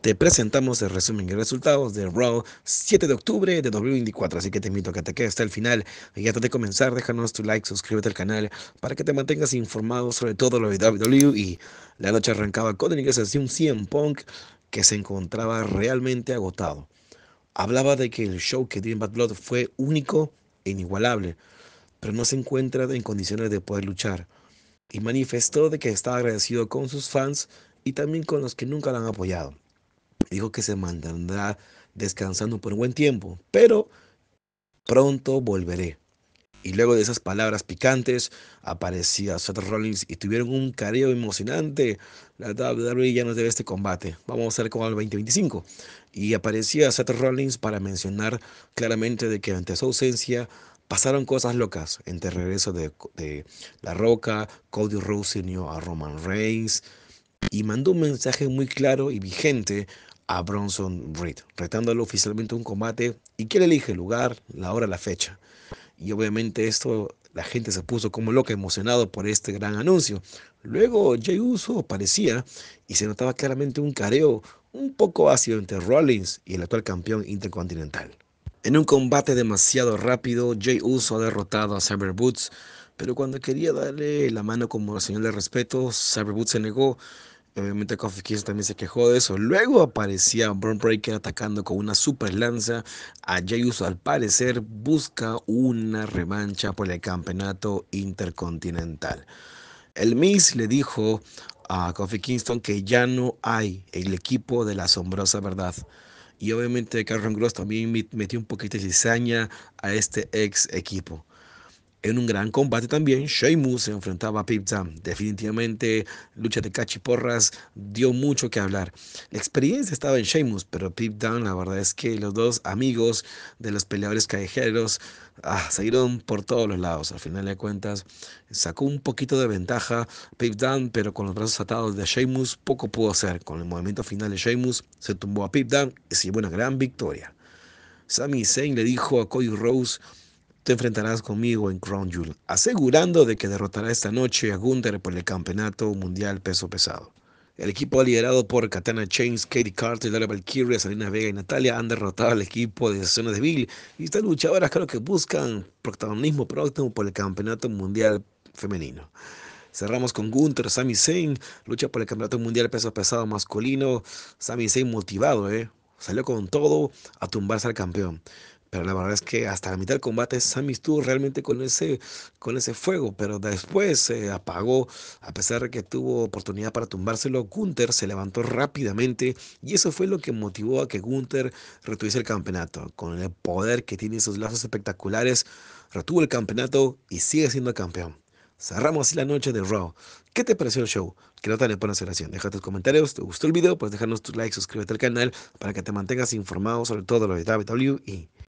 Te presentamos el resumen y resultados de Raw 7 de octubre de 2024, así que te invito a que te quedes hasta el final. Y antes de comenzar, déjanos tu like, suscríbete al canal para que te mantengas informado sobre todo lo de WWE. Y la noche arrancaba con el ingreso de un CM Punk que se encontraba realmente agotado. Hablaba de que el show que dio en Bad Blood fue único e inigualable, pero no se encuentra en condiciones de poder luchar. Y manifestó de que estaba agradecido con sus fans y también con los que nunca lo han apoyado. Dijo que se mantendrá descansando por un buen tiempo, pero pronto volveré. Y luego de esas palabras picantes, aparecía Seth Rollins y tuvieron un careo emocionante. La WWE ya nos debe este combate. Vamos a ver como el 2025. Y aparecía Seth Rollins para mencionar claramente de que ante su ausencia pasaron cosas locas. Entre regreso de, La Roca, Cody Rhodes unió a Roman Reigns y mandó un mensaje muy claro y vigente a Bronson Reed, retándolo oficialmente un combate y que elige el lugar, la hora, la fecha. Y obviamente esto la gente se puso como loca, emocionado por este gran anuncio. Luego Jay Uso aparecía y se notaba claramente un careo un poco ácido entre Rollins y el actual campeón intercontinental. En un combate demasiado rápido, Jay Uso ha derrotado a Cyber Boots, pero cuando quería darle la mano como señal de respeto, Cyber Boots se negó Obviamente Coffee Kingston también se quejó de eso. Luego aparecía Braun Breaker atacando con una super lanza. A Jey al parecer busca una revancha por el campeonato intercontinental. El Miss le dijo a Coffee Kingston que ya no hay el equipo de la asombrosa verdad. Y obviamente Carron Gross también metió un poquito de cizaña a este ex equipo. En un gran combate también, Sheamus se enfrentaba a Pip Definitivamente, lucha de cachiporras dio mucho que hablar. La experiencia estaba en Sheamus, pero Pip Down, la verdad es que los dos amigos de los peleadores callejeros ah, salieron por todos los lados. Al final de cuentas, sacó un poquito de ventaja Pip Down, pero con los brazos atados de Sheamus poco pudo hacer. Con el movimiento final de Sheamus, se tumbó a Pip Down y se llevó una gran victoria. Sami Zayn le dijo a Cody Rose te enfrentarás conmigo en Crown Jewel, asegurando de que derrotará esta noche a Gunther por el Campeonato Mundial Peso Pesado. El equipo liderado por Katana Chains, Katie Carter, Dara Valkyria, Salina Vega y Natalia han derrotado al equipo de Zona de Bill y estas luchadoras creo que buscan protagonismo próximo por el Campeonato Mundial Femenino. Cerramos con Gunther, Sami Zayn, lucha por el Campeonato Mundial Peso Pesado Masculino. Sami Zayn motivado, ¿eh? Salió con todo a tumbarse al campeón. Pero la verdad es que hasta la mitad del combate Sami estuvo realmente con ese, con ese fuego, pero después se apagó, a pesar de que tuvo oportunidad para tumbárselo, Gunther se levantó rápidamente y eso fue lo que motivó a que Gunther retuviese el campeonato. Con el poder que tiene esos lazos espectaculares, retuvo el campeonato y sigue siendo campeón. Cerramos así la noche de Raw. ¿Qué te pareció el show? ¿Qué nota le pones aceleración. Deja tus comentarios. ¿Te gustó el video? Pues déjanos tu like, suscríbete al canal para que te mantengas informado sobre todo lo de WWE.